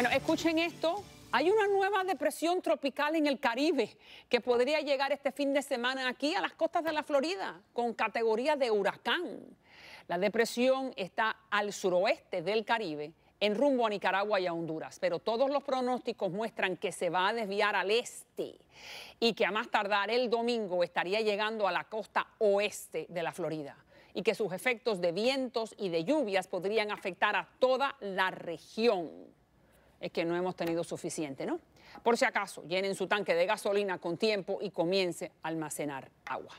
Bueno, escuchen esto. Hay una nueva depresión tropical en el Caribe que podría llegar este fin de semana aquí a las costas de la Florida con categoría de huracán. La depresión está al suroeste del Caribe en rumbo a Nicaragua y a Honduras, pero todos los pronósticos muestran que se va a desviar al este y que a más tardar el domingo estaría llegando a la costa oeste de la Florida y que sus efectos de vientos y de lluvias podrían afectar a toda la región es que no hemos tenido suficiente, ¿no? Por si acaso, llenen su tanque de gasolina con tiempo y comience a almacenar agua.